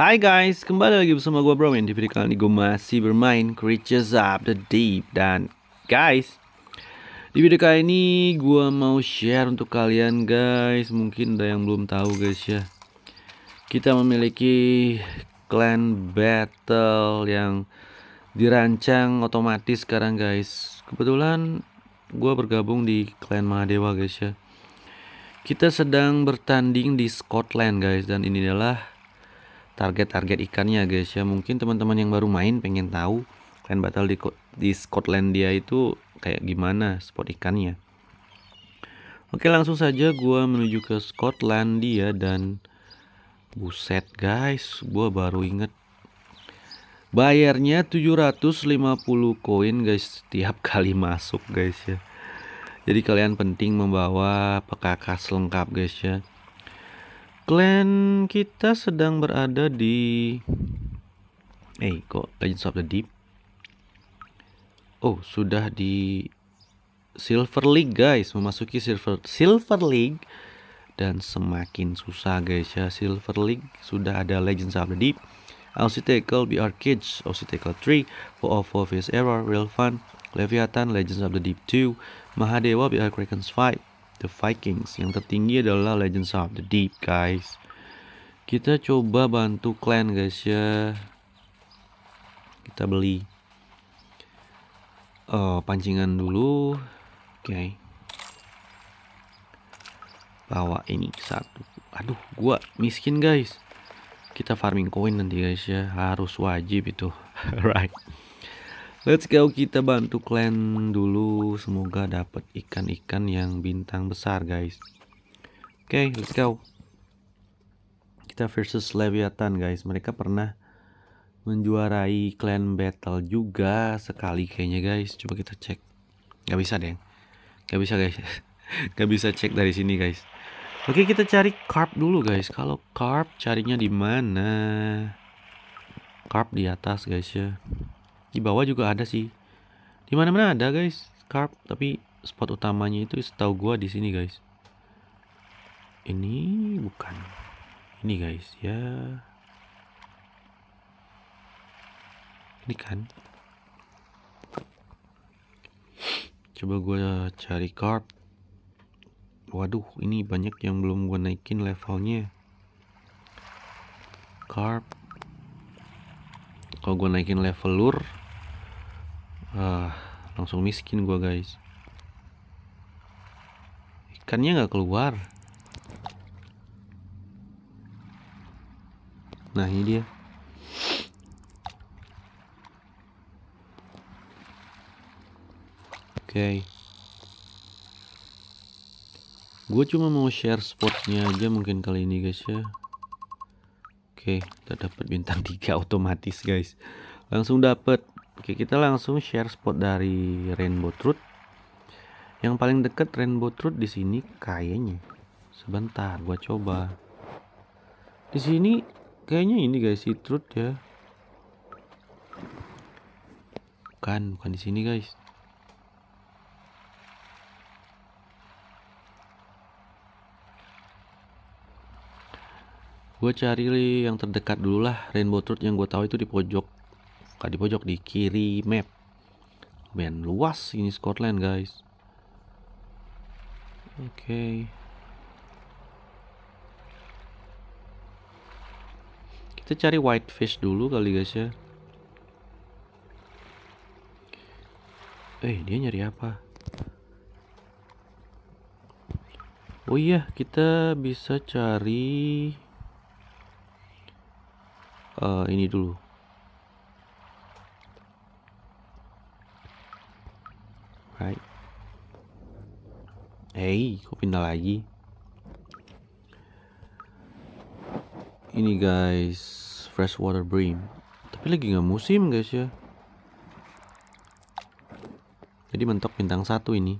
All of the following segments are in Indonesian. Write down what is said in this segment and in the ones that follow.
Hai guys, kembali lagi bersama gue Bromin Di video kali ini gue masih bermain Creatures of the Deep Dan guys, di video kali ini gue mau share untuk kalian guys Mungkin ada yang belum tahu guys ya Kita memiliki clan battle yang dirancang otomatis sekarang guys Kebetulan gue bergabung di clan Mahadewa guys ya Kita sedang bertanding di Scotland guys Dan ini adalah target-target ikannya guys ya mungkin teman-teman yang baru main pengen tahu land batal di, di dia itu kayak gimana spot ikannya oke langsung saja gua menuju ke Scotlandia dan buset guys gua baru inget bayarnya 750 koin guys tiap kali masuk guys ya jadi kalian penting membawa PKK selengkap guys ya Klan kita sedang berada di Eh, hey, kok Legends of the Deep? Oh, sudah di Silver League, guys. Memasuki Silver Silver League dan semakin susah, guys ya. Silver League sudah ada Legends of the Deep. see Tackle, BR Kids, see Tackle 3, of His Error, Real Fun, Leviathan, Legends of the Deep 2, Mahadewa, BR Krakens 5, the Vikings. Yang tertinggi adalah Legends of the Deep, guys. Kita coba bantu clan, guys ya. Kita beli uh, pancingan dulu. Oke. Okay. Bawa ini satu. Aduh, gua miskin, guys. Kita farming coin nanti, guys ya. Harus wajib itu. right. Let's go kita bantu clan dulu semoga dapat ikan-ikan yang bintang besar guys. Oke, okay, let's go. Kita versus Leviathan guys. Mereka pernah menjuarai clan battle juga sekali kayaknya guys. Coba kita cek. Gak bisa deh. Gak bisa guys. Gak bisa cek dari sini guys. Oke, okay, kita cari carp dulu guys. Kalau carp carinya di mana? Carp di atas guys ya di bawah juga ada sih di mana mana ada guys carp tapi spot utamanya itu setahu gua di sini guys ini bukan ini guys ya ini kan coba gua cari carp waduh ini banyak yang belum gua naikin levelnya carp kalau gua naikin level lure ah langsung miskin gua guys ikannya nggak keluar nah ini dia oke okay. gue cuma mau share spotnya aja mungkin kali ini guys ya oke okay, kita dapat bintang 3 otomatis guys langsung dapat Oke, kita langsung share spot dari Rainbow Trout. Yang paling dekat Rainbow Trout di sini kayaknya. Sebentar, gua coba. Di sini kayaknya ini guys, si Trout ya. Bukan, bukan di sini guys. gue cari yang terdekat dulu lah rainbow trout yang gue tahu itu di pojok Gak di pojok di kiri map lumayan luas ini Scotland guys oke okay. kita cari whitefish dulu kali guys ya eh dia nyari apa oh iya kita bisa cari uh, ini dulu pakai eh hey, kok pindah lagi ini guys freshwater bream tapi lagi nggak musim guys ya jadi mentok bintang satu ini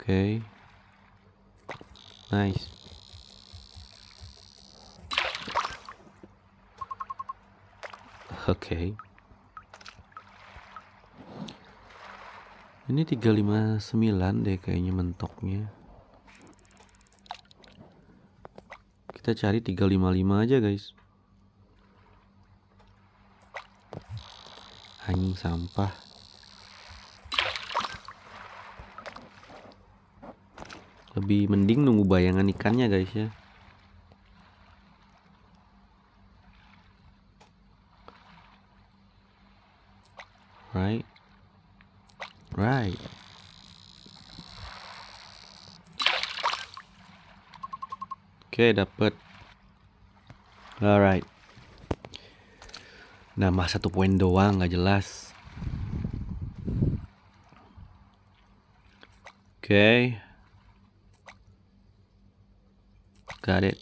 oke okay. nice oke okay. Ini 359 deh kayaknya mentoknya. Kita cari 355 aja guys. Anjing sampah. Lebih mending nunggu bayangan ikannya guys ya. Right. Right. Oke, okay, dapat. Alright. Nama satu poin doang nggak jelas. Oke. Okay. Got it.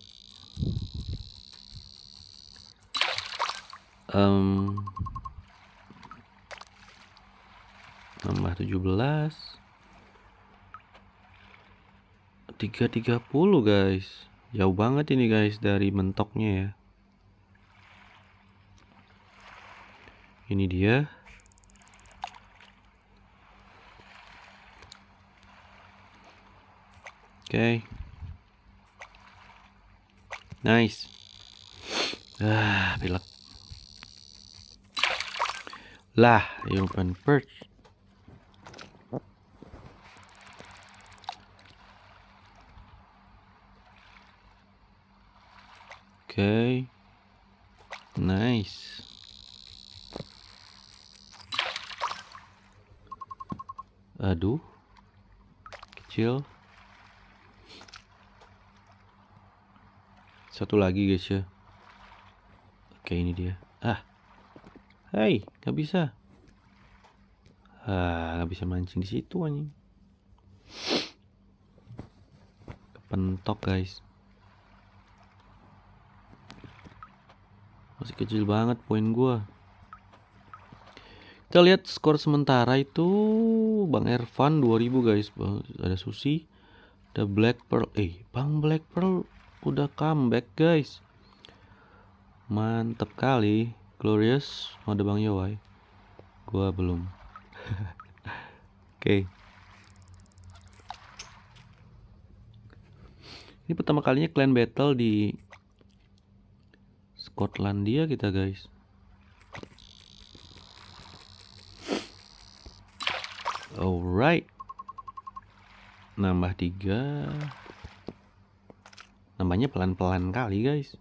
Um, tambah 17 330 guys jauh banget ini guys dari mentoknya ya ini dia oke okay. nice ah pilek lah, open Perch Okay. Nice. Aduh. Kecil. Satu lagi guys ya. Oke ini dia. Ah. Hai, hey, nggak bisa. Ah, nggak bisa mancing di situ anjing. Kepentok guys. Masih kecil banget poin gua. Kita lihat skor sementara itu Bang Ervan 2000 guys. Ada Susi, ada Black Pearl. Eh, Bang Black Pearl udah comeback guys. mantep kali. Glorious ada Bang Yowai. Gua belum. Oke. okay. Ini pertama kalinya clan battle di Skotlandia kita guys alright nambah tiga Namanya pelan-pelan kali guys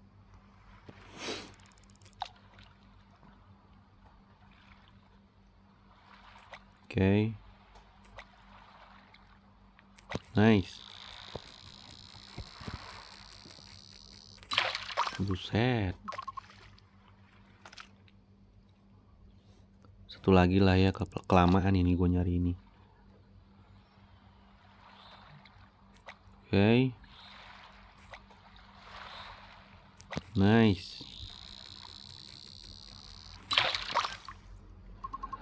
oke okay. nice buset satu lagi lah ya kelamaan ini gue nyari ini oke okay. nice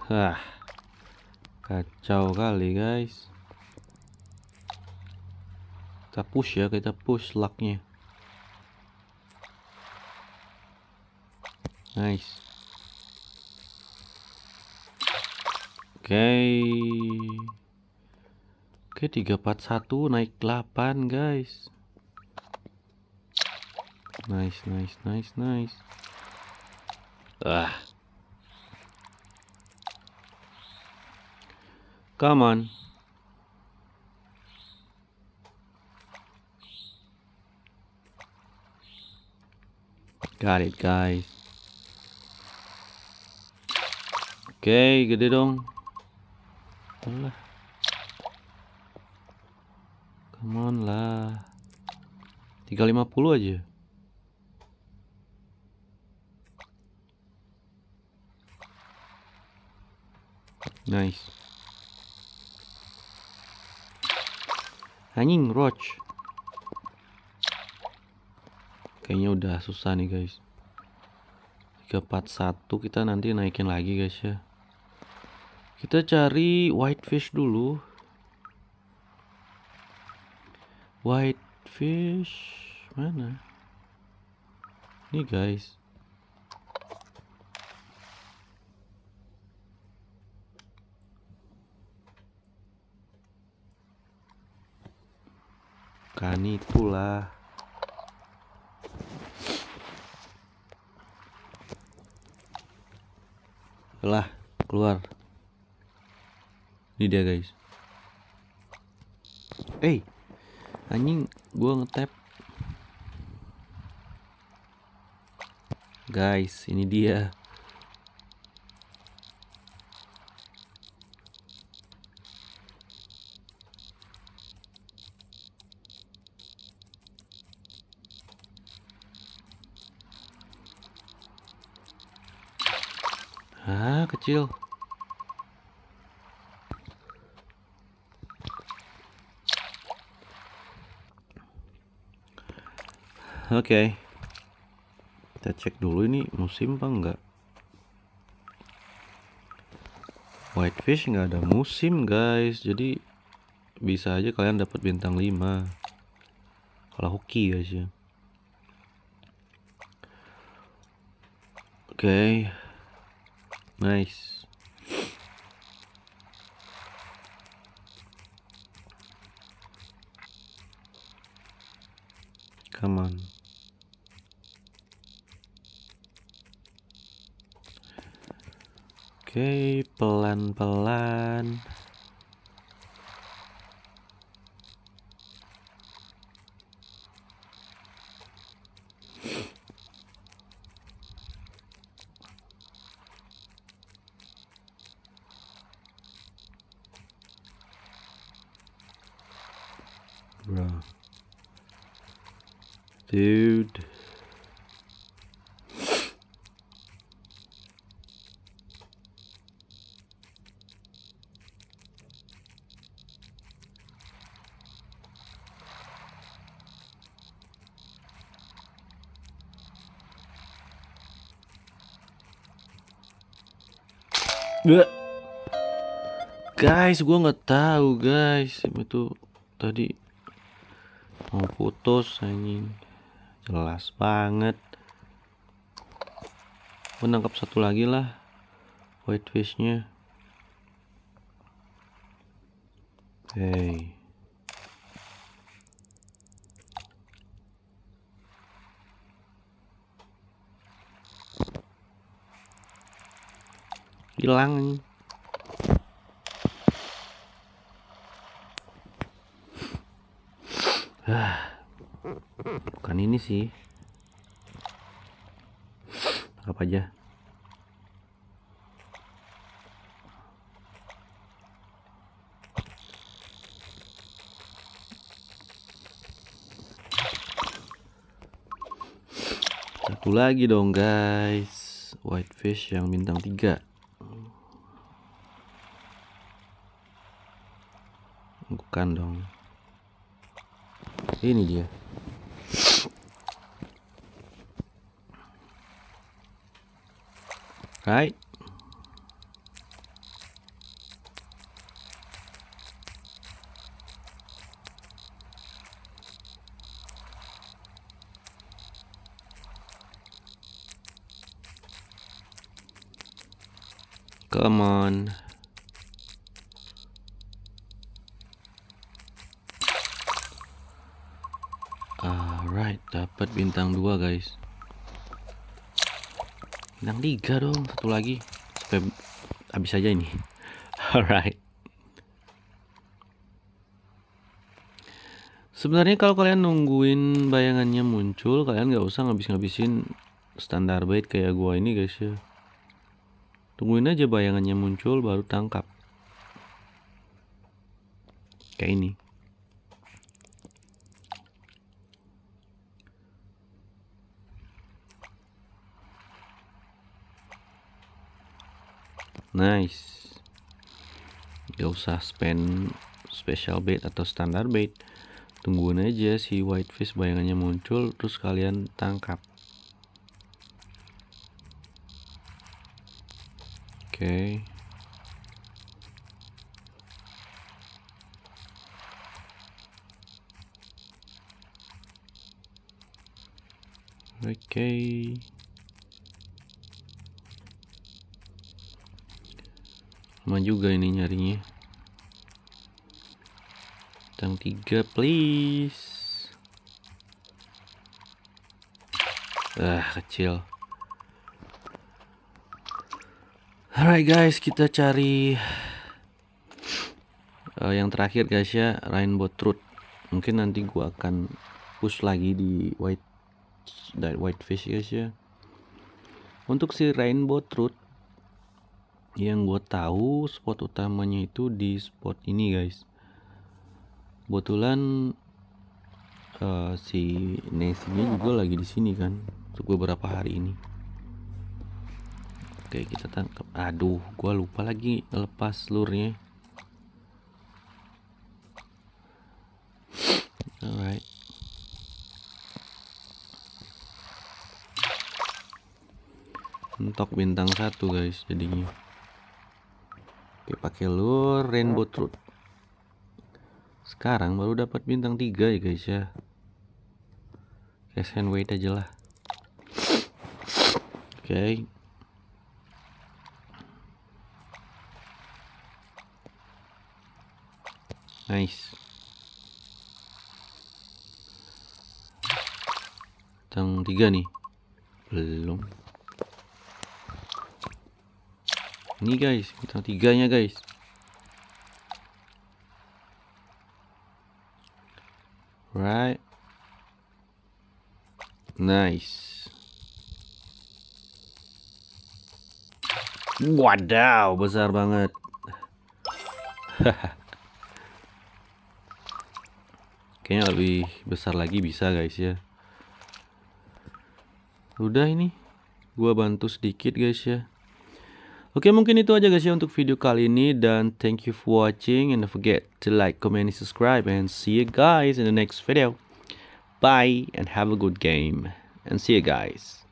Hah, kacau kali guys. Kita push ya, kita push lucknya. Nice. Oke. oke 341 naik 8 guys nice nice nice nice ah come on Got it guys Oke okay, gede dong lah come on lah 350 aja nice anjing roach kayaknya udah susah nih guys 341 kita nanti naikin lagi guys ya kita cari whitefish dulu. Whitefish mana? Ini guys. Kan itulah. Lah, keluar ini dia guys eh hey, anjing gua ngetap guys ini dia Ah, kecil. oke okay. kita cek dulu ini musim apa enggak whitefish nggak ada musim guys jadi bisa aja kalian dapat bintang 5 kalau hoki guys ya oke okay. nice come on oke okay, pelan-pelan Bruh dude. Guys, gue nggak tahu guys itu tadi mau putus anjing jelas banget gue nangkep satu lagi lah whitefishnya oke okay. hilang ah bukan ini sih apa aja satu lagi dong guys whitefish yang bintang tiga bukan dong Seni diyor. Right. Come on. dapat bintang 2 guys bintang 3 dong satu lagi supaya habis aja ini alright sebenarnya kalau kalian nungguin bayangannya muncul kalian nggak usah ngabis-ngabisin standar bait kayak gua ini guys ya tungguin aja bayangannya muncul baru tangkap kayak ini nice gak usah spend special bait atau standar bait tungguin aja si whitefish bayangannya muncul terus kalian tangkap oke okay. Oke. Okay. sama juga ini nyarinya yang tiga please ah kecil alright guys kita cari uh, yang terakhir guys ya rainbow truth mungkin nanti gua akan push lagi di white white fish guys ya untuk si rainbow truth yang gue tahu spot utamanya itu di spot ini guys kebetulan uh, si Nessie juga lagi di sini kan untuk beberapa hari ini oke kita tangkap aduh gue lupa lagi lepas lurnya alright mentok bintang satu guys jadinya Oke, pakai lure rainbow trout. Sekarang baru dapat bintang 3 ya guys ya. Cash and wait aja lah. Oke. Okay. Nice. Bintang tiga nih. Belum. Ini guys, kita tiganya guys. Right. Nice. Wadaw, besar banget. Kayaknya lebih besar lagi bisa guys ya. Udah ini. Gua bantu sedikit guys ya. Oke mungkin itu aja guys ya untuk video kali ini dan thank you for watching and don't forget to like, comment, and subscribe and see you guys in the next video. Bye and have a good game and see you guys.